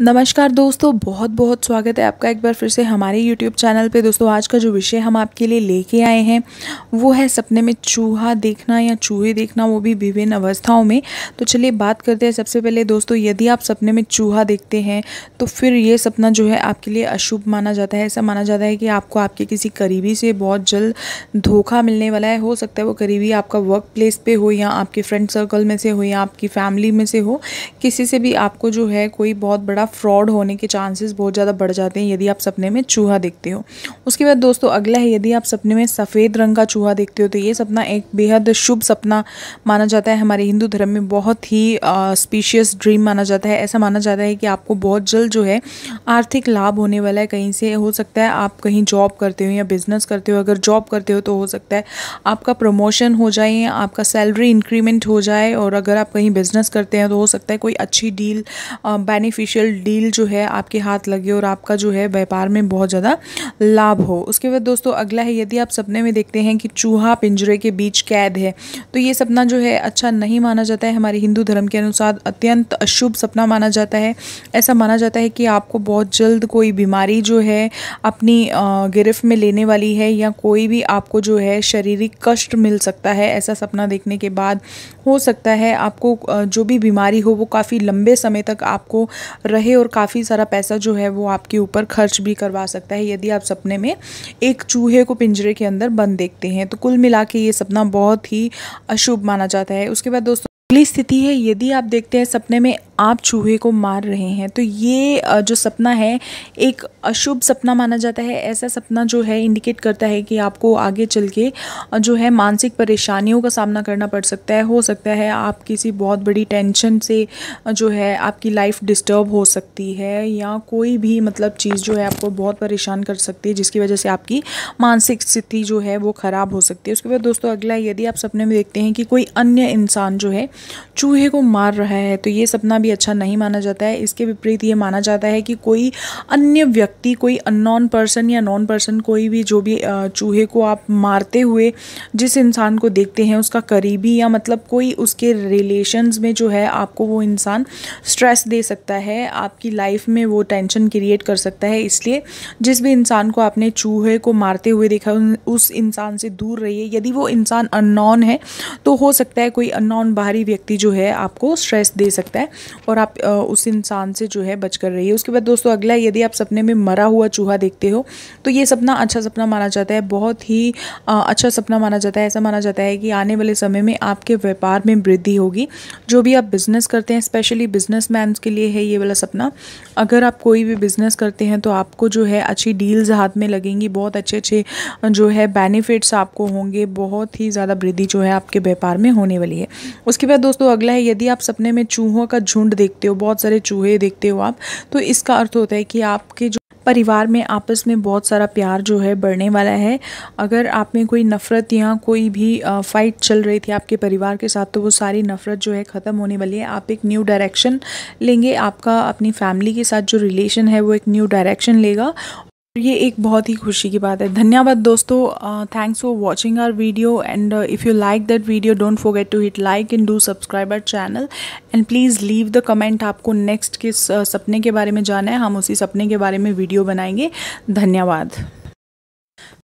नमस्कार दोस्तों बहुत बहुत स्वागत है आपका एक बार फिर से हमारे YouTube चैनल पे दोस्तों आज का जो विषय हम आपके लिए लेके आए हैं वो है सपने में चूहा देखना या चूहे देखना वो भी विभिन्न अवस्थाओं में तो चलिए बात करते हैं सबसे पहले दोस्तों यदि आप सपने में चूहा देखते हैं तो फिर ये सपना जो है आपके लिए अशुभ माना जाता है ऐसा माना जाता है कि आपको आपके किसी करीबी से बहुत जल्द धोखा मिलने वाला है हो सकता है वो करीबी आपका वर्क प्लेस पर हो या आपके फ्रेंड सर्कल में से हो या आपकी फैमिली में से हो किसी से भी आपको जो है कोई बहुत बड़ा बड़ा फ्रॉड होने के चांसेस बहुत ज़्यादा बढ़ जाते हैं यदि आप सपने में चूहा देखते हो उसके बाद दोस्तों अगला है यदि आप सपने में सफ़ेद रंग का चूहा देखते हो तो ये सपना एक बेहद शुभ सपना माना जाता है हमारे हिंदू धर्म में बहुत ही स्पीशियस ड्रीम माना जाता है ऐसा माना जाता है कि आपको बहुत जल्द जो है आर्थिक लाभ होने वाला है कहीं से हो सकता है आप कहीं जॉब करते हो या बिज़नेस करते हो अगर जॉब करते हो तो हो सकता है आपका प्रमोशन हो जाए आपका सैलरी इंक्रीमेंट हो जाए और अगर आप कहीं बिज़नेस करते हैं तो हो सकता है कोई अच्छी डील बेनिफिशियल डील जो है आपके हाथ लगे और आपका जो है व्यापार में बहुत ज़्यादा लाभ हो उसके बाद दोस्तों अगला है यदि आप सपने में देखते हैं कि चूहा पिंजरे के बीच कैद है तो ये सपना जो है अच्छा नहीं माना जाता है हमारे हिंदू धर्म के अनुसार अत्यंत अशुभ सपना माना जाता है ऐसा माना जाता है कि आपको बहुत जल्द कोई बीमारी जो है अपनी गिरफ्त में लेने वाली है या कोई भी आपको जो है शारीरिक कष्ट मिल सकता है ऐसा सपना देखने के बाद हो सकता है आपको जो भी बीमारी हो वो काफ़ी लंबे समय तक आपको रह रहे और काफ़ी सारा पैसा जो है वो आपके ऊपर खर्च भी करवा सकता है यदि आप सपने में एक चूहे को पिंजरे के अंदर बंद देखते हैं तो कुल मिला के ये सपना बहुत ही अशुभ माना जाता है उसके बाद दोस्तों अगली स्थिति है यदि आप देखते हैं सपने में आप चूहे को मार रहे हैं तो ये जो सपना है एक अशुभ सपना माना जाता है ऐसा सपना जो है इंडिकेट करता है कि आपको आगे चल के जो है मानसिक परेशानियों का सामना करना पड़ सकता है हो सकता है आप किसी बहुत बड़ी टेंशन से जो है आपकी लाइफ डिस्टर्ब हो सकती है या कोई भी मतलब चीज़ जो है आपको बहुत परेशान कर सकती है जिसकी वजह से आपकी मानसिक स्थिति जो है वो ख़राब हो सकती है उसके बाद दोस्तों अगला यदि आप सपने में देखते हैं कि कोई अन्य इंसान जो है चूहे को मार रहा है तो ये सपना भी भी अच्छा नहीं माना जाता है इसके विपरीत ये माना जाता है कि कोई अन्य व्यक्ति कोई अननोन पर्सन या नॉन पर्सन कोई भी जो भी चूहे को आप मारते हुए जिस इंसान को देखते हैं उसका करीबी या मतलब कोई उसके रिलेशन में जो है आपको वो इंसान स्ट्रेस दे सकता है आपकी लाइफ में वो टेंशन क्रिएट कर सकता है इसलिए जिस भी इंसान को आपने चूहे को मारते हुए देखा उस इंसान से दूर रहिए यदि वो इंसान अननोन है तो हो सकता है कोई अननोन बाहरी व्यक्ति जो है आपको स्ट्रेस दे सकता है और आप उस इंसान से जो है बच कर रहिए उसके बाद दोस्तों अगला यदि आप सपने में मरा हुआ चूहा देखते हो तो ये सपना अच्छा सपना माना जाता है बहुत ही अच्छा सपना माना जाता है ऐसा माना जाता है कि आने वाले समय में आपके व्यापार में वृद्धि होगी जो भी आप बिज़नेस करते हैं स्पेशली बिजनेस के लिए है ये वाला सपना अगर आप कोई भी बिज़नेस करते हैं तो आपको जो है अच्छी डील्स हाथ में लगेंगी बहुत अच्छे अच्छे जो है बेनिफिट्स आपको होंगे बहुत ही ज़्यादा वृद्धि जो है आपके व्यापार में होने वाली है उसके बाद दोस्तों अगला है यदि आप सपने में चूहों का झुंड राउंड देखते हो बहुत सारे चूहे देखते हो आप तो इसका अर्थ होता है कि आपके जो परिवार में आपस में बहुत सारा प्यार जो है बढ़ने वाला है अगर आप में कोई नफ़रत या कोई भी फ़ाइट चल रही थी आपके परिवार के साथ तो वो सारी नफ़रत जो है ख़त्म होने वाली है आप एक न्यू डायरेक्शन लेंगे आपका अपनी फैमिली के साथ जो रिलेशन है वो एक न्यू डायरेक्शन लेगा तो ये एक बहुत ही खुशी की बात है धन्यवाद दोस्तों thanks for watching our video and if you like that video don't forget to hit like and do subscribe our channel and please leave the comment आपको नेक्स्ट किस uh, सपने के बारे में जाना है हम उसी सपने के बारे में वीडियो बनाएंगे धन्यवाद